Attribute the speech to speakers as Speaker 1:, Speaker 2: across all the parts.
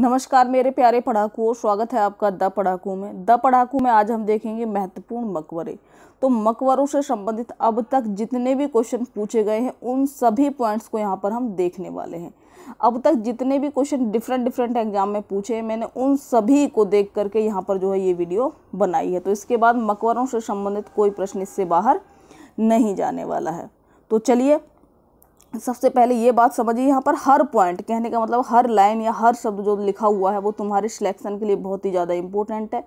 Speaker 1: नमस्कार मेरे प्यारे पढ़ाकुओं स्वागत है आपका द पढ़ाकू में द पढ़ाकू में आज हम देखेंगे महत्वपूर्ण मकबरे तो मकबरों से संबंधित अब तक जितने भी क्वेश्चन पूछे गए हैं उन सभी पॉइंट्स को यहाँ पर हम देखने वाले हैं अब तक जितने भी क्वेश्चन डिफरेंट डिफरेंट एग्जाम में पूछे हैं मैंने उन सभी को देख करके यहाँ पर जो है ये वीडियो बनाई है तो इसके बाद मकबरों से संबंधित कोई प्रश्न इससे बाहर नहीं जाने वाला है तो चलिए सबसे पहले ये बात समझिए यहाँ पर हर पॉइंट कहने का मतलब हर लाइन या हर शब्द जो लिखा हुआ है वो तुम्हारे सिलेक्शन के लिए बहुत ही ज़्यादा इंपॉर्टेंट है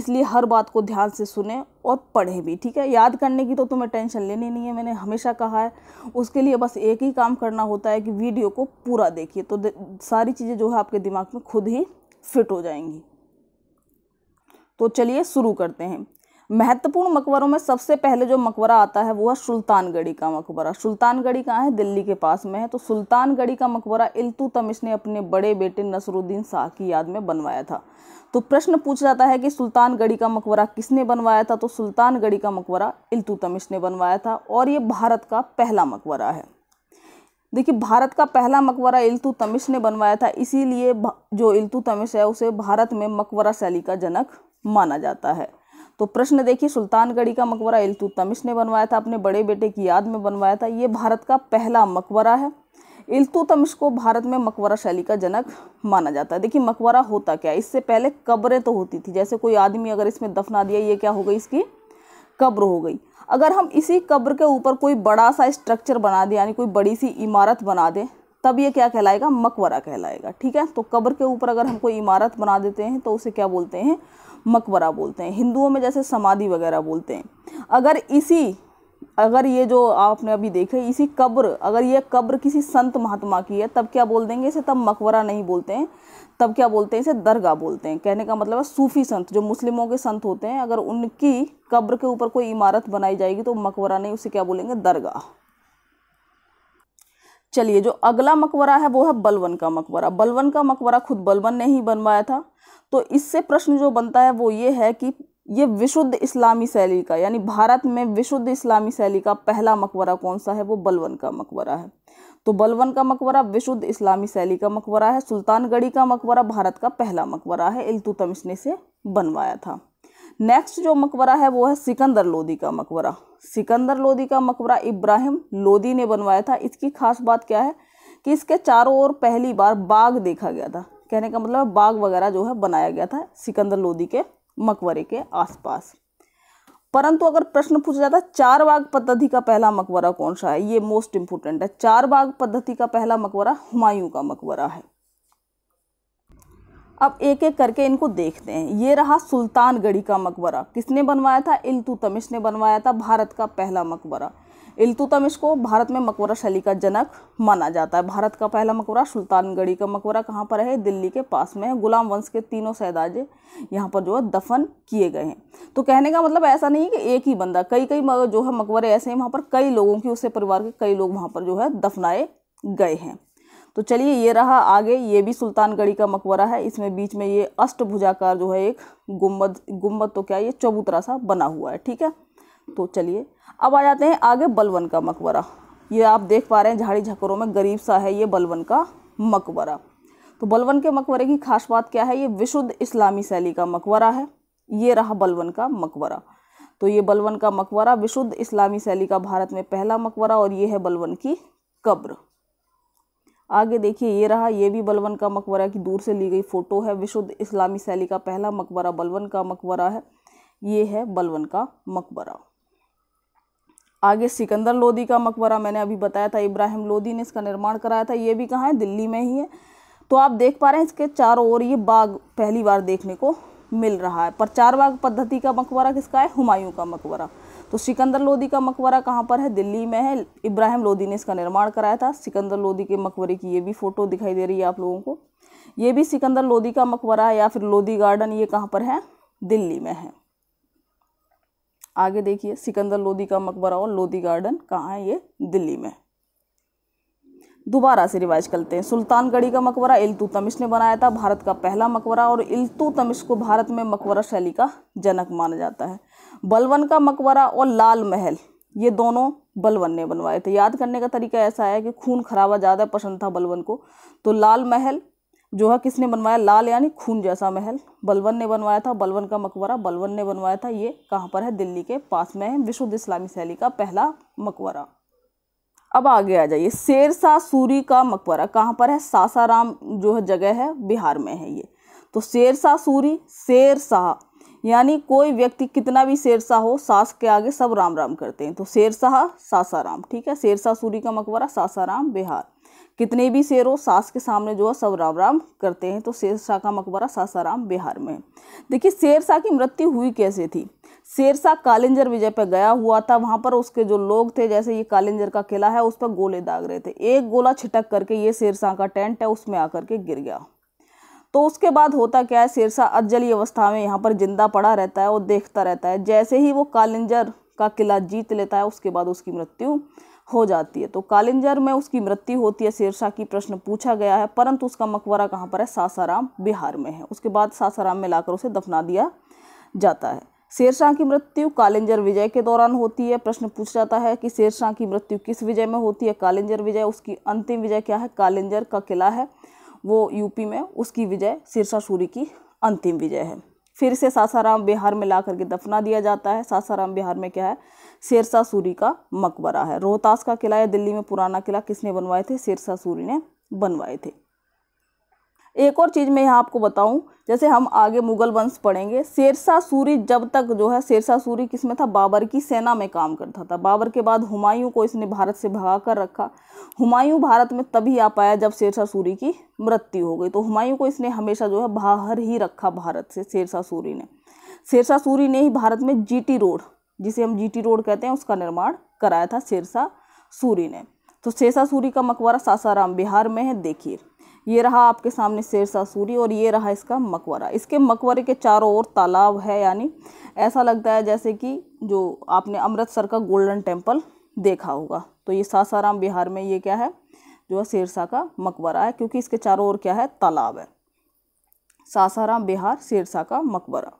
Speaker 1: इसलिए हर बात को ध्यान से सुने और पढ़ें भी ठीक है याद करने की तो तुम्हें टेंशन लेनी नहीं है मैंने हमेशा कहा है उसके लिए बस एक ही काम करना होता है कि वीडियो को पूरा देखिए तो दे, सारी चीज़ें जो है आपके दिमाग में खुद ही फिट हो जाएंगी तो चलिए शुरू करते हैं महत्वपूर्ण मकबरों में सबसे पहले जो मकबरा आता है वो है सुल्तानगढ़ी का मकबरा सुल्तानगढ़ी कहाँ है दिल्ली के पास में है तो सुल्तानगढ़ी का मकबरा तमिश ने अपने बड़े बेटे नसरुद्दीन शाह की याद में बनवाया था तो प्रश्न पूछ जाता है कि सुल्तानगढ़ी का मकबरा किसने बनवाया था तो सुल्तानगढ़ी का मकबरा तमिश ने बनवाया था और ये भारत का पहला मकबरा है देखिए भारत का पहला मकबरा तमिश ने बनवाया था इसीलिए जो तमिश है उसे भारत में मकबरा शैली का जनक माना जाता है तो प्रश्न देखिए सुल्तानगढ़ी का मकबरा इल्तुतमिश ने बनवाया था अपने बड़े बेटे की याद में बनवाया था ये भारत का पहला मकबरा है इल्तुतमिश को भारत में मकबरा शैली का जनक माना जाता है देखिए मकबरा होता क्या है इससे पहले कब्रें तो होती थी जैसे कोई आदमी अगर इसमें दफना दिया ये क्या हो गई इसकी कब्र हो गई अगर हम इसी कब्र के ऊपर कोई बड़ा सा स्ट्रक्चर बना दें यानी कोई बड़ी सी इमारत बना दें तब ये क्या कहलाएगा मकबरा कहलाएगा ठीक है तो कब्र के ऊपर अगर हम कोई इमारत बना देते हैं तो उसे क्या बोलते हैं मकबरा बोलते हैं हिंदुओं में जैसे समाधि वगैरह बोलते हैं अगर इसी अगर ये जो आपने अभी देखे इसी कब्र अगर ये कब्र किसी संत महात्मा की है तब क्या बोल देंगे इसे तब मकबरा नहीं बोलते हैं तब क्या बोलते हैं इसे दरगाह बोलते हैं कहने का मतलब है सूफ़ी संत जो मुस्लिमों के संत होते हैं अगर उनकी कब्र के ऊपर कोई इमारत बनाई जाएगी तो मकबरा नहीं उसे क्या बोलेंगे दरगाह चलिए जो अगला मकबरा है वो है बलवन का मकबरा बलवन का मकबरा खुद बलवन ने ही बनवाया था तो इससे प्रश्न जो बनता है वो ये है कि ये विशुद्ध इस्लामी शैली का यानी भारत में विशुद्ध इस्लामी शैली का पहला मकबरा कौन सा है वो बलवन का मकबरा है तो बलवन का मकबरा विशुद्ध इस्लामी शैली का मकबरा है सुल्तानगढ़ी का मकबरा भारत का पहला मकबरा है इल्तुतमिश ने से बनवाया था नेक्स्ट जो मकबरा है वो है सिकंदर लोदी का मकबरा सिकंदर लोदी का मकबरा इब्राहिम लोदी ने बनवाया था इसकी खास बात क्या है कि इसके चारों ओर पहली बार बाग देखा गया था कहने का मतलब बाग वगैरह जो है बनाया गया था सिकंदर लोदी के मकबरे के आसपास परंतु अगर प्रश्न पूछा जाता है चार बाग पद्धति का पहला मकबरा कौन सा है ये मोस्ट इम्पोर्टेंट है चार बाग पद्धति का पहला मकबरा हुमायूं का मकबरा है अब एक एक करके इनको देखते हैं ये रहा सुल्तानगढ़ी का मकबरा किसने बनवाया था इल्तुतमिश ने बनवाया था भारत का पहला मकबरा इल्तुतमिश को भारत में मकबरा शैली का जनक माना जाता है भारत का पहला मकबरा सुल्तानगढ़ी का मकबरा कहाँ पर है दिल्ली के पास में है गुलाम वंश के तीनों सहदाजे यहाँ पर जो है दफन किए गए हैं तो कहने का मतलब ऐसा नहीं कि एक ही बंदा कई कई जो है मकबरे ऐसे हैं वहाँ पर कई लोगों की उससे परिवार के कई लोग वहाँ पर जो है दफनाए गए हैं तो चलिए ये रहा आगे ये भी सुल्तानगढ़ी का मकबरा है इसमें बीच में ये अष्टभुजाकार जो है एक गुम्बद गुम्बद तो क्या ये चबूतरा सा बना हुआ है ठीक है तो चलिए अब आ जाते हैं आगे बलवन का मकबरा ये आप देख पा रहे हैं झाड़ी झकरों में गरीब सा है ये बलवन का मकबरा तो बलवन के मकबरे की खास बात क्या है ये विशुद्ध इस्लामी शैली का मकबरा है ये रहा बलवन का मकबरा तो ये बलवन का मकबरा विशुद्ध इस्लामी शैली का भारत में पहला मकबरा और ये है बलवन की कब्र आगे देखिए ये रहा ये भी बलवन का मकबरा की दूर से ली गई फ़ोटो है विशुद्ध इस्लामी शैली का पहला मकबरा बलवन का मकबरा है ये है बलवन का मकबरा आगे सिकंदर लोदी का मकबरा मैंने अभी बताया था इब्राहिम लोदी ने इसका निर्माण कराया था ये भी कहाँ है दिल्ली में ही है तो आप देख पा रहे हैं इसके चारों ओर ये बाग पहली बार देखने को मिल रहा है पर चार बाग पद्धति का मकबरा किसका है हुमायूं का मकबरा तो सिकंदर लोदी का मकबरा कहाँ पर है दिल्ली में है इब्राहिम लोदी ने इसका निर्माण कराया था सिकंदर लोदी के मकबरे की ये भी फ़ोटो दिखाई दे रही है आप लोगों को ये भी सिकंदर लोदी का मकबरा है या फिर लोदी गार्डन ये कहाँ पर है दिल्ली में है आगे देखिए सिकंदर लोदी का मकबरा और लोदी गार्डन कहाँ है ये दिल्ली में दोबारा से रिवाइज करते हैं सुल्तानगढ़ी का मकबरा इल्तु तमिश ने बनाया था भारत का पहला मकबरा और इल्तु तमिश को भारत में मकबरा शैली का जनक माना जाता है बलवन का मकबरा और लाल महल ये दोनों बलवन ने बनवाए थे याद करने का तरीका ऐसा है कि खून खराबा ज़्यादा पसंद था बलवन को तो लाल महल जो है किसने बनवाया लाल यानी खून जैसा महल बलवन ने बनवाया था बलवन का मकबरा बलवन ने बनवाया था ये कहाँ पर है दिल्ली के पास में है विशुद्ध इस्लामी शैली का पहला मकबरा अब आगे आ जाइए शेरशाह सूरी का मकबरा कहाँ पर है सासाराम जो है जगह है बिहार में है ये तो शेरशाह सूरी शेरशाह यानी कोई व्यक्ति कितना भी शेरशाह हो सास के आगे सब राम राम करते हैं तो शेरशाह सासाराम ठीक है शेरशाह सूरी का मकबरा सासाराम बिहार कितने भी शेर हो सास के सामने जो है सब राम राम करते हैं तो शेरशाह का मकबरा सासाराम बिहार में देखिए शेरशाह की मृत्यु हुई कैसे थी शेरशाह कालिंजर विजय पर गया हुआ था वहाँ पर उसके जो लोग थे जैसे ये कालिंजर का किला है उस पर गोले दाग रहे थे एक गोला छिटक करके ये शेरशाह का टेंट है उसमें आकर के गिर गया तो उसके बाद होता क्या है सिरसा अजली अवस्था में यहाँ पर जिंदा पड़ा रहता है और देखता रहता है जैसे ही वो कालिंजर का किला जीत लेता है उसके बाद उसकी मृत्यु हो जाती है तो कालिंजर में उसकी मृत्यु होती है शेरशाह की प्रश्न पूछा गया है परंतु उसका मकबरा कहाँ पर है सासाराम बिहार में है उसके बाद सासाराम में लाकर उसे दफना दिया जाता है शेरशाह की मृत्यु कालिंजर विजय के दौरान होती है प्रश्न पूछ जाता है कि शेरशाह की मृत्यु किस विजय में होती है कालिंजर विजय उसकी अंतिम विजय क्या है कालिंजर का किला है वो यूपी में उसकी विजय सिरसा सूरी की अंतिम विजय है फिर से सासाराम बिहार में ला करके दफना दिया जाता है सासाराम बिहार में क्या है सिरसा सूरी का मकबरा है रोहतास का किला या दिल्ली में पुराना किला किसने बनवाए थे शेरसा सूरी ने बनवाए थे एक और चीज़ मैं यहाँ आपको बताऊँ जैसे हम आगे मुगल वंश पढ़ेंगे शेरशाह सूरी जब तक जो है शेरशाह सूरी किस में था बाबर की सेना में काम करता था बाबर के बाद हुमायूं को इसने भारत से भगा कर रखा हुमायूं भारत में तभी आ पाया जब शेरशाह सूरी की मृत्यु हो गई तो हुमायूं को इसने हमेशा जो है बाहर ही रखा भारत से शेरशाह सूरी ने शेरशाह सूरी ने ही भारत में जी रोड जिसे हम जी रोड कहते हैं उसका निर्माण कराया था शेरशाह सूरी ने तो शेरशाह सूरी का मकबरा सासाराम बिहार में है देखिए ये रहा आपके सामने शेरशाह सूरी और ये रहा इसका मकबरा इसके मकबरे के चारों ओर तालाब है यानी ऐसा लगता है जैसे कि जो आपने अमृतसर का गोल्डन टेम्पल देखा होगा तो ये सासाराम बिहार में ये क्या है जो है शेरशाह का मकबरा है क्योंकि इसके चारों ओर क्या है तालाब है सासाराम बिहार शेरशाह का मकबरा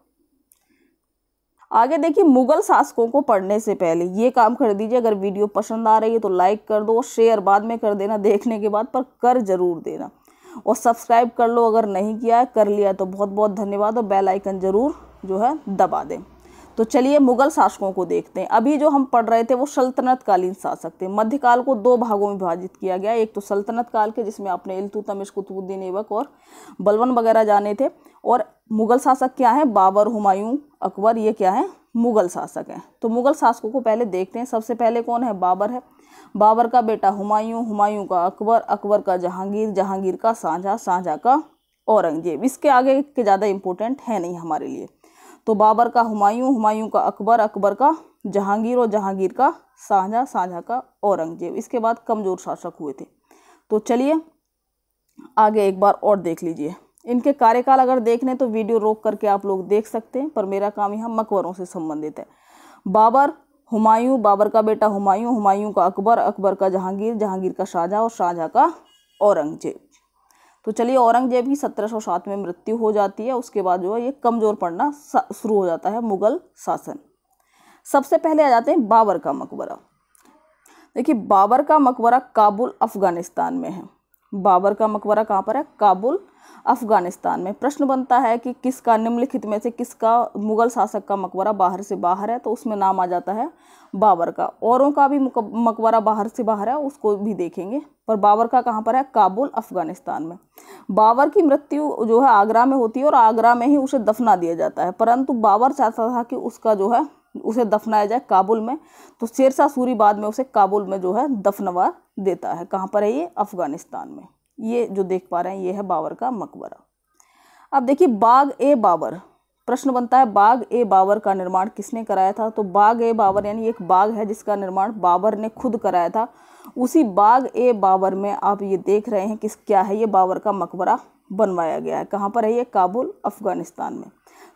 Speaker 1: आगे देखिए मुगल शासकों को पढ़ने से पहले ये काम कर दीजिए अगर वीडियो पसंद आ रही है तो लाइक कर दो शेयर बाद में कर देना देखने के बाद पर कर जरूर देना और सब्सक्राइब कर लो अगर नहीं किया है कर लिया तो बहुत बहुत धन्यवाद और बेल आइकन ज़रूर जो है दबा दें तो चलिए मुगल शासकों को देखते हैं अभी जो हम पढ़ रहे थे वो सल्तनतकालीन शासक थे मध्यकाल को दो भागों में विभाजित किया गया एक तो सल्तनत काल के जिसमें आपने इल्तु तमिश कुतुबुद्दीन ऐबक और बलवन वगैरह जाने थे और मुगल शासक क्या है बाबर हुमायूं अकबर ये क्या है मुगल शासक हैं तो मुगल शासकों को पहले देखते हैं सबसे पहले कौन है बाबर है बाबर का बेटा हुमायूं हुमायूं का अकबर अकबर का जहांगीर जहांगीर का साझा साझा का औरंगजेब इसके आगे के ज़्यादा इम्पोर्टेंट है नहीं हमारे लिए तो बाबर का हुमायूं हुमायूं का अकबर अकबर का जहांगीर और जहांगीर का साझा साझा का औरंगजेब इसके बाद कमज़ोर शासक हुए थे तो चलिए आगे एक बार और देख लीजिए इनके कार्यकाल अगर देखने तो वीडियो रोक करके आप लोग देख सकते हैं पर मेरा काम यहाँ मकबरों से संबंधित है बाबर हुमायूं बाबर का बेटा हुमायूं हुमायूं का अकबर अकबर का जहांगीर जहांगीर का शाहजहाँ और शाहजहाँ का औरंगजेब तो चलिए औरंगजेब की 1707 में मृत्यु हो जाती है उसके बाद जो है ये कमज़ोर पड़ना शुरू हो जाता है मुग़ल शासन सबसे पहले आ जाते हैं बाबर का मकबरा देखिए बाबर का मकबरा काबुल अफ़गानिस्तान में है बाबर का मकबरा कहाँ पर है काबुल अफगानिस्तान में प्रश्न बनता है कि किसका निम्नलिखित में से किसका मुगल शासक का मकबरा बाहर से बाहर है तो उसमें नाम आ जाता है बाबर का औरों का भी मकबरा बाहर से बाहर है उसको भी देखेंगे पर बाबर का कहाँ पर है काबुल अफगानिस्तान में बाबर की मृत्यु जो है आगरा में होती है और आगरा में ही उसे दफना दिया जाता है परंतु बाबर चाहता था कि उसका जो है उसे दफनाया जाए काबुल में तो शेरशाह सूरी बाद में उसे काबुल में जो है दफनवा देता है कहाँ पर है ये अफ़गानिस्तान में ये जो देख पा रहे हैं ये है बाबर का मकबरा अब देखिए बाग ए बाबर प्रश्न बनता है बाग ए बाबर का निर्माण किसने कराया था तो बाग ए बाबर यानी एक बाग है जिसका निर्माण बाबर ने खुद कराया था उसी बाग ए बाबर में आप ये देख रहे हैं किस क्या है ये बाबर का मकबरा बनवाया गया है कहाँ पर है ये काबुल अफ़गानिस्तान में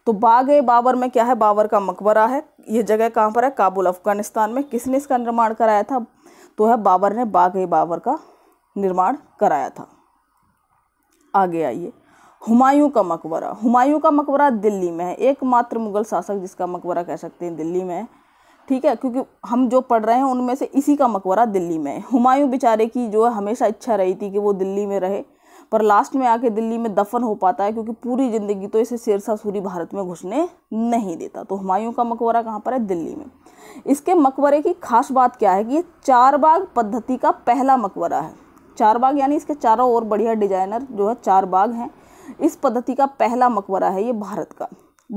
Speaker 1: तो बाग ए बाबर में क्या है बाबर का मकबरा है ये जगह कहाँ पर है काबुल अफ़गानिस्तान में किसने इसका निर्माण कराया था तो है बाबर ने बाग ए बाबर का निर्माण कराया था आगे आइए हुमायूं का मकबरा हुमायूं का मकबरा दिल्ली में है एकमात्र मुगल शासक जिसका मकबरा कह सकते हैं दिल्ली में है ठीक है क्योंकि हम जो पढ़ रहे हैं उनमें से इसी का मकबरा दिल्ली में है हुमायूं बेचारे की जो है हमेशा इच्छा रही थी कि वो दिल्ली में रहे पर लास्ट में आके दिल्ली में दफन हो पाता है क्योंकि पूरी ज़िंदगी तो इसे शेरशाह सूरी भारत में घुसने नहीं देता तो हुमायूं का मकबरा कहाँ पर है दिल्ली में इसके मकबरे की खास बात क्या है कि ये चार बाग पद्धति का पहला मकबरा है चार बाग यानी इसके चारों ओर बढ़िया डिजाइनर जो है चार बाग हैं इस पद्धति का पहला मकबरा है ये भारत का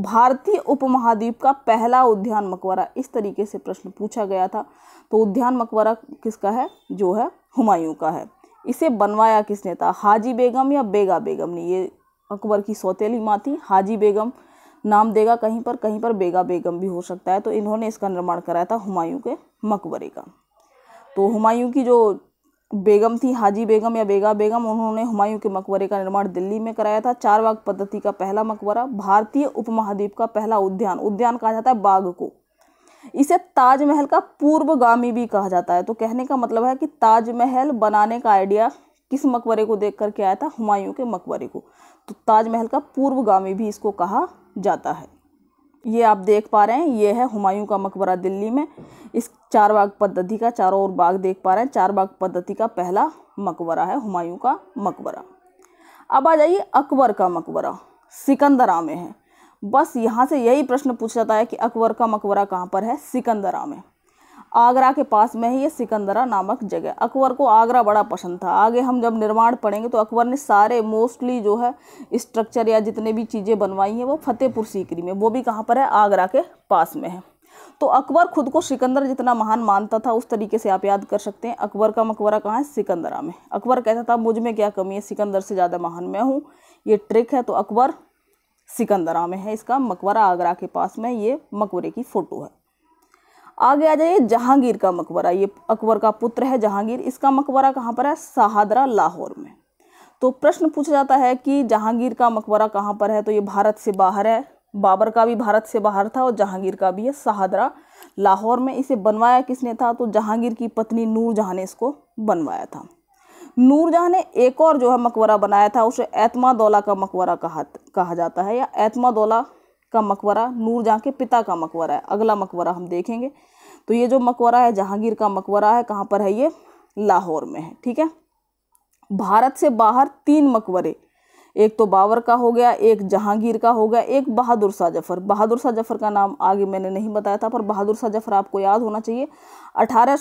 Speaker 1: भारतीय उपमहाद्वीप का पहला उद्यान मकबरा इस तरीके से प्रश्न पूछा गया था तो उद्यान मकबरा किसका है जो है हुमायूं का है इसे बनवाया किसने था हाजी बेगम या बेगा बेगम ने ये अकबर की सौतेली माँ थी हाजी बेगम नाम देगा कहीं पर कहीं पर बेगा बेगम भी हो सकता है तो इन्होंने इसका निर्माण कराया था हुमायूं के मकबरे का तो हुमायूं की जो बेगम थी हाजी बेगम या बेगा बेगम उन्होंने हुमायूं के मकबरे का निर्माण दिल्ली में कराया था चार बाग पद्धति का पहला मकबरा भारतीय उपमहाद्वीप का पहला उद्यान उद्यान कहा जाता है बाघ को इसे ताजमहल का पूर्वगामी भी कहा जाता है तो कहने का मतलब है कि ताजमहल बनाने का आइडिया किस मकबरे को देख करके आया था हुमायूं के मकबरे को तो ताजमहल का पूर्वगामी भी इसको कहा जाता है ये आप देख पा रहे हैं ये है हुमायूं का मकबरा दिल्ली में इस चार बाग पद्धति का चारों ओर बाग देख पा रहे हैं चार बाग पद्धति का पहला मकबरा है हुमायूं का मकबरा अब आ जाइए अकबर का मकबरा सिकंदरा में है बस यहाँ से यही प्रश्न पूछा जाता है कि अकबर का मकबरा कहाँ पर है सिकंदरा में आगरा के पास में ही ये सिकंदरा नामक जगह अकबर को आगरा बड़ा पसंद था आगे हम जब निर्माण पढ़ेंगे तो अकबर ने सारे मोस्टली जो है स्ट्रक्चर या जितने भी चीज़ें बनवाई हैं वो फतेहपुर सीकरी में वो भी कहाँ पर है आगरा के पास में है तो अकबर खुद को सिकंदर जितना महान मानता था उस तरीके से आप याद कर सकते हैं अकबर का मकबरा कहाँ है सिकंदरा में अकबर कहता था मुझ में क्या कमी है सिकंदर से ज़्यादा महान मैं हूँ ये ट्रिक है तो अकबर सिकंदरा में है इसका मकबरा आगरा के पास में ये मकबरे की फ़ोटो है आगे आ जाइए जहांगीर का मकबरा ये अकबर का पुत्र है जहांगीर इसका मकबरा कहाँ पर है शाहदरा लाहौर में तो प्रश्न पूछा जाता है कि जहांगीर का मकबरा कहाँ पर है तो ये भारत से बाहर है बाबर का भी भारत से बाहर था और जहांगीर का भी है शाहदरा लाहौर में इसे बनवाया किसने था तो जहांगीर की पत्नी नूर जहाँ ने इसको बनवाया था नूरजहाँ ने एक और जो है मकबरा बनाया था उसे एतमादौला का मकबरा कहा कहा जाता है या एतमादौला का मकबरा नूरजहाँ के पिता का मकबरा है अगला मकबरा हम देखेंगे तो ये जो मकबरा है जहांगीर का मकबरा है कहाँ पर है ये लाहौर में है ठीक है भारत से बाहर तीन मकबरे एक तो बाबर का हो गया एक जहांगीर का हो गया एक बहादुर शाह जफर बहादुर शाह जफर का नाम आगे मैंने नहीं बताया था पर बहादुर शाह जफर आपको याद होना चाहिए अठारह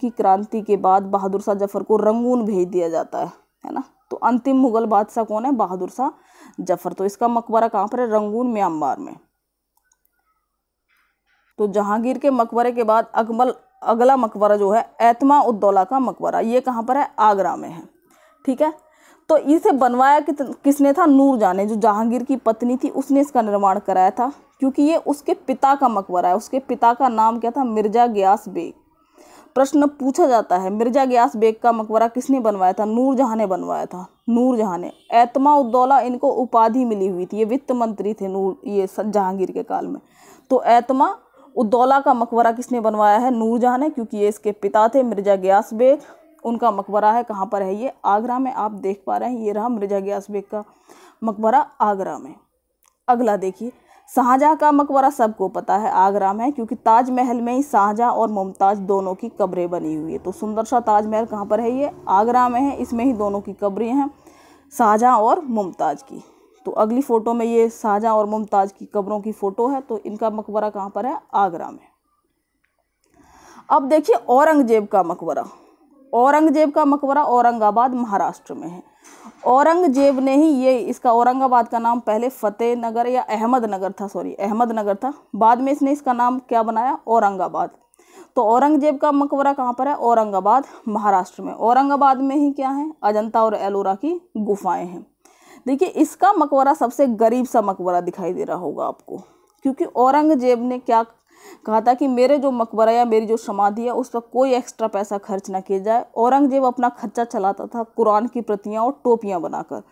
Speaker 1: की क्रांति के बाद बहादुर शाह जफर को रंगून भेज दिया जाता है है ना तो अंतिम मुगल बादशाह कौन है बहादुर शाह जफर तो इसका मकबरा कहाँ पर है रंगून म्यांमार में तो जहांगीर के मकबरे के बाद अकमल अगला मकबरा जो है एतमा उद्दौला का मकबरा ये कहाँ पर है आगरा में है ठीक है तो इसे बनवाया कि, किसने था नूर ने जो जहांगीर की पत्नी थी उसने इसका निर्माण कराया था क्योंकि ये उसके पिता का मकबरा है उसके पिता का नाम क्या था मिर्जा गयास बेग प्रश्न पूछा जाता है मिर्जा ग्यास बेग का मकबरा किसने बनवाया था नूर जहाँ ने बनवाया था नूर जहाँ ने ऐतमा उद्दौला इनको उपाधि मिली हुई थी ये वित्त मंत्री थे नूर ये जहांगीर के काल में तो ऐतमा उद्दौला का मकबरा किसने बनवाया है नूरजहाँ ने क्योंकि ये इसके पिता थे मिर्जा गयास बेग उनका मकबरा है कहाँ पर है ये आगरा में आप देख पा रहे हैं ये रहा मिर्जा गयास बेग का मकबरा आगरा में अगला देखिए शाहजहाँ का मकबरा सबको पता है आगरा में क्योंकि ताजमहल में ही शाहजहाँ और मुमताज़ दोनों की कब्रें बनी हुई है तो सुंदर शाह ताजमहल कहाँ पर है ये आगरा में है इसमें ही दोनों की कब्रें हैं शाहजहाँ और मुमताज़ की तो अगली फ़ोटो में ये शाहजहाँ और मुमताज़ की कब्रों की फ़ोटो है तो इनका मकबरा कहाँ पर है आगरा में अब देखिए औरंगजेब का मकबरा औरंगजेब का मकबरा औरंगाबाद महाराष्ट्र में है औरंगजेब ने ही ये इसका औरंगाबाद का नाम पहले फतेह नगर या अहमद नगर था सॉरी अहमद नगर था बाद में इसने इसका नाम क्या बनाया औरंगाबाद तो औरंगजेब का मकबरा कहाँ पर है औरंगाबाद महाराष्ट्र में औरंगाबाद में ही क्या है अजंता और एलोरा की गुफाएँ हैं देखिए इसका मकबरा सबसे गरीब सा मकबरा दिखाई दे रहा होगा आपको क्योंकि औरंगजेब ने क्या कहा था कि मेरे जो मकबरा या मेरी जो समाधि है उस पर कोई एक्स्ट्रा पैसा खर्च ना किया जाए औरंगजेब अपना खर्चा चलाता था कुरान की प्रतियाँ और टोपियाँ बनाकर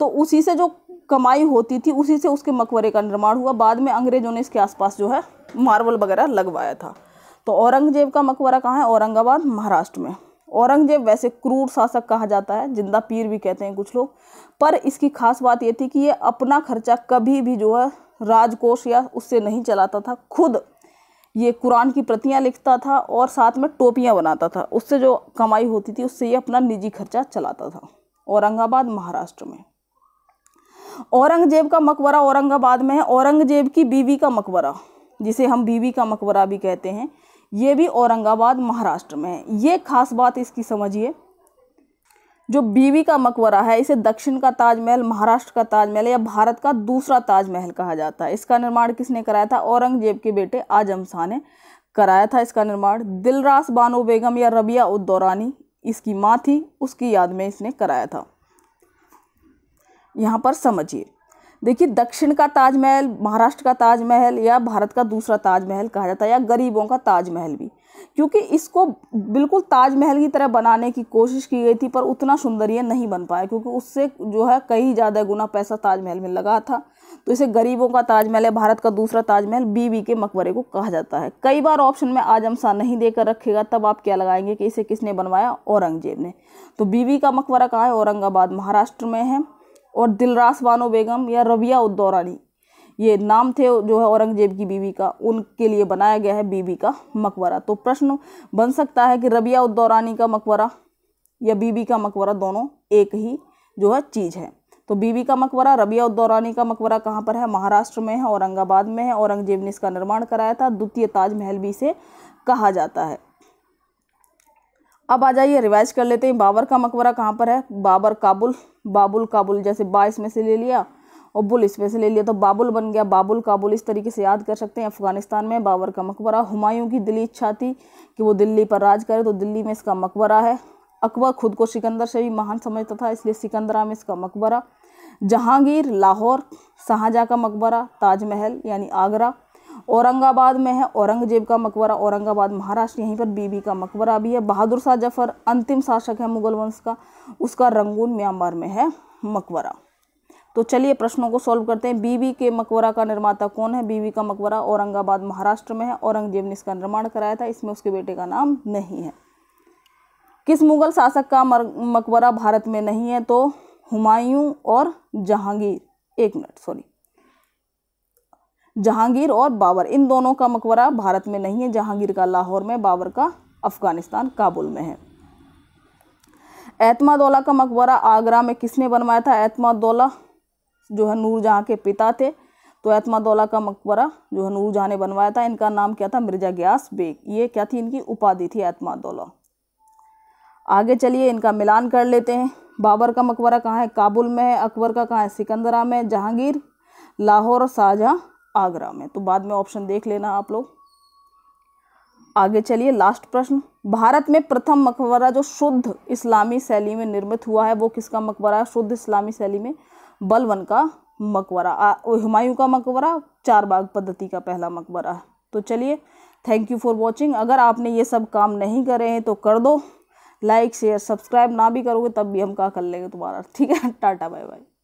Speaker 1: तो उसी से जो कमाई होती थी उसी से उसके मकबरे का निर्माण हुआ बाद में अंग्रेज़ों ने इसके आसपास जो है मार्बल वगैरह लगवाया था तो औरंगजेब का मकबरा कहाँ है औरंगाबाद महाराष्ट्र में औरंगजेब वैसे क्रूर शासक कहा जाता है जिंदा पीर भी कहते हैं कुछ लोग पर इसकी खास बात ये थी कि ये अपना खर्चा कभी भी जो है राजकोष या उससे नहीं चलाता था खुद ये कुरान की प्रतियां लिखता था और साथ में टोपियां बनाता था उससे जो कमाई होती थी उससे ये अपना निजी खर्चा चलाता था औरंगाबाद महाराष्ट्र में औरंगजेब का मकबरा औरंगाबाद में है औरंगजेब की बीवी का मकबरा जिसे हम बीवी का मकबरा भी कहते हैं ये भी औरंगाबाद महाराष्ट्र में है ये खास बात इसकी समझिए जो बीवी का मकबरा है इसे दक्षिण का ताजमहल महाराष्ट्र का ताजमहल या भारत का दूसरा ताजमहल कहा जाता है इसका निर्माण किसने कराया था औरंगजेब के बेटे आजम शाह ने कराया था इसका निर्माण दिलरास बानो बेगम या रबिया उद्दौरानी इसकी माँ थी उसकी याद में इसने कराया था यहाँ पर समझिए देखिए दक्षिण का ताजमहल महाराष्ट्र का ताजमहल या भारत का दूसरा ताजमहल कहा जाता है या गरीबों का ताजमहल भी क्योंकि इसको बिल्कुल ताजमहल की तरह बनाने की कोशिश की गई थी पर उतना सुंदर यह नहीं बन पाया क्योंकि उससे जो है कई ज़्यादा गुना पैसा ताजमहल में लगा था तो इसे गरीबों का ताजमहल है भारत का दूसरा ताजमहल बीवी के मकबरे को कहा जाता है कई बार ऑप्शन में आजम शाह नहीं देकर रखेगा तब आप क्या लगाएंगे कि इसे किसने बनवाया औरंगजेब ने तो बीवी का मकबरा कहाँ है औरंगाबाद महाराष्ट्र में है और दिलरास बानो बेगम या रबिया उद्दौरानी ये नाम थे जो है औरंगजेब की बीवी का उनके लिए बनाया गया है बीबी का मकबरा तो प्रश्न बन सकता है कि रबिया उद्दौरानी का मकबरा या बीबी का मकबरा दोनों एक ही जो है चीज़ है तो बीबी का मकबरा रबिया उद्दौरानी का मकबरा कहाँ पर है महाराष्ट्र में है औरंगाबाद में है औरंगजेब ने इसका निर्माण कराया था द्वितीय ताजमहल भी से कहा जाता है अब आ जाइए रिवाइज कर लेते हैं बाबर का मकबरा कहाँ पर है बाबर काबुल बाबुल काबुल जैसे बाईस में से ले लिया और इसमें से ले लिया तो बाबुल बन गया बाबुल काबुल इस तरीके से याद कर सकते हैं अफगानिस्तान में बाबर का मकबरा हुमायूं की दिली इच्छा थी कि वो दिल्ली पर राज करे तो दिल्ली में इसका मकबरा है अकबर खुद को सिकंदर से भी महान समझता था इसलिए सिकंदरा में इसका मकबरा जहांगीर लाहौर शाहजहाँ का मकबरा ताजमहल यानी आगरा औरंगाबाद में है औरंगजेब का मकबरा औरंगाबाद महाराष्ट्र यहीं पर बीबी का मकबरा भी है बहादुर शाह जफर अंतिम शासक है मुगल वंश का उसका रंगून म्यांमार में है मकबरा तो चलिए प्रश्नों को सॉल्व करते हैं बीवी के मकबरा का निर्माता कौन है बीवी का मकबरा औरंगाबाद महाराष्ट्र में है औरंगजेब ने इसका निर्माण कराया था इसमें उसके बेटे का नाम नहीं है किस मुगल शासक का मकबरा भारत में नहीं है तो हुमायूं और जहांगीर एक मिनट सॉरी जहांगीर और बाबर इन दोनों का मकबरा भारत में नहीं है जहांगीर का लाहौर में बाबर का अफगानिस्तान काबुल में है एतमादौला का मकबरा आगरा में किसने बनवाया था एतमादौला जो है नूरजहाँ के पिता थे तो एतमादौला का मकबरा जो है नूरजहाँ ने बनवाया था इनका नाम क्या था मिर्जा ग्यास बेग ये क्या थी इनकी उपाधि थी एतमादौला आगे चलिए इनका मिलान कर लेते हैं बाबर का मकबरा कहाँ है काबुल में है अकबर का कहाँ है सिकंदरा में जहांगीर लाहौर शाहजहाँ आगरा में तो बाद में ऑप्शन देख लेना आप लोग आगे चलिए लास्ट प्रश्न भारत में प्रथम मकबरा जो शुद्ध इस्लामी शैली में निर्मित हुआ है वो किसका मकबरा है शुद्ध इस्लामी शैली में बलवन का मकबरा हुमायूं का मकबरा चार बाग पद्धति का पहला मकबरा तो चलिए थैंक यू फॉर वॉचिंग अगर आपने ये सब काम नहीं करे हैं तो कर दो लाइक शेयर सब्सक्राइब ना भी करोगे तब भी हम क्या कर लेंगे तुम्हारा ठीक है टाटा बाय बाय